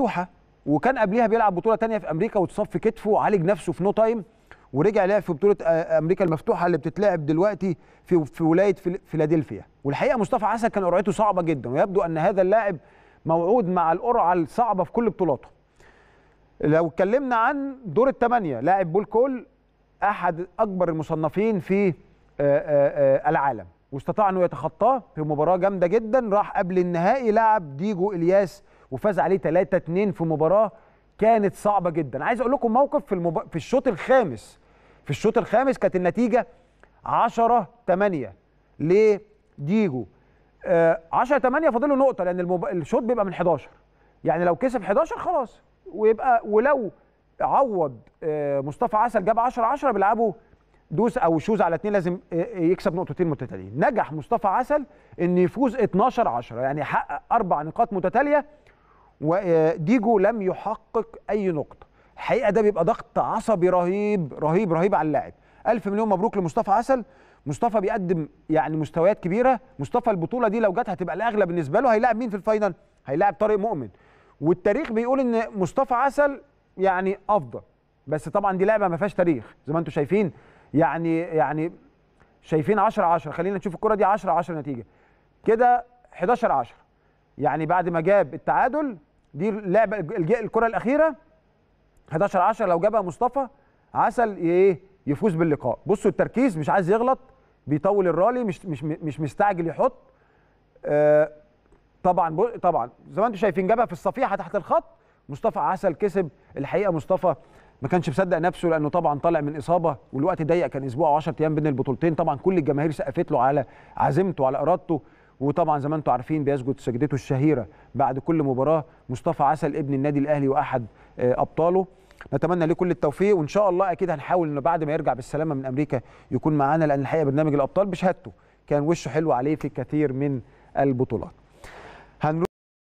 مفتوحه وكان قبليها بيلعب بطوله تانية في امريكا واتصاب في كتفه وعالج نفسه في نو تايم ورجع لعب في بطوله آه، آه، امريكا المفتوحه اللي بتتلعب دلوقتي في في ولايه فيلادلفيا والحقيقه مصطفى حسن كان قرعته صعبه جدا ويبدو ان هذا اللاعب موعود مع القرعه الصعبه في كل بطولاته لو اتكلمنا عن دور الثمانيه لاعب بول كول احد اكبر المصنفين في آه، العالم واستطاع انه يتخطاه في مباراه جامده جدا راح قبل النهائي لعب ديجو الياس وفاز عليه 3 2 في مباراه كانت صعبه جدا عايز اقول لكم موقف في المب... في الشوط الخامس في الشوط الخامس كانت النتيجه 10 8 لديجو 10 آه، 8 فاضل له نقطه لان المب... الشوط بيبقى من 11 يعني لو كسب 11 خلاص ويبقى ولو عوض آه، مصطفى عسل جاب 10 10 بيلعبوا دوس او شوز على اتنين لازم آه، يكسب نقطتين متتاليين نجح مصطفى عسل ان يفوز 12 10 يعني حقق اربع نقاط متتاليه وديجو لم يحقق اي نقطه الحقيقه ده بيبقى ضغط عصبي رهيب رهيب رهيب على اللاعب الف مليون مبروك لمصطفى عسل مصطفى بيقدم يعني مستويات كبيره مصطفى البطوله دي لو جت هتبقى الاغلى بالنسبه له هيلاعب مين في الفاينل هيلاعب طارق مؤمن والتاريخ بيقول ان مصطفى عسل يعني افضل بس طبعا دي لعبه ما فيهاش تاريخ زي ما انتم شايفين يعني يعني شايفين 10 10 خلينا نشوف الكره دي 10 10 نتيجه كده 11 10 يعني بعد ما جاب التعادل دي اللعبه الكره الاخيره 11 10 لو جابها مصطفى عسل ايه يفوز باللقاء بصوا التركيز مش عايز يغلط بيطول الرالي مش مش مش مستعجل يحط آه، طبعا طبعا زي ما انتم شايفين جابها في الصفيحه تحت الخط مصطفى عسل كسب الحقيقه مصطفى ما كانش مصدق نفسه لانه طبعا طالع من اصابه والوقت ضيق كان اسبوع و10 ايام بين البطولتين طبعا كل الجماهير سقفت له على عزيمته على ارادته وطبعا زي ما انتم عارفين بيسجد سجدته الشهيره بعد كل مباراه مصطفى عسل ابن النادي الاهلي واحد آه، ابطاله نتمنى ليه كل التوفيق وان شاء الله اكيد هنحاول انه بعد ما يرجع بالسلامه من امريكا يكون معانا لان الحقيقه برنامج الابطال بشهادته كان وشه حلو عليه في كثير من البطولات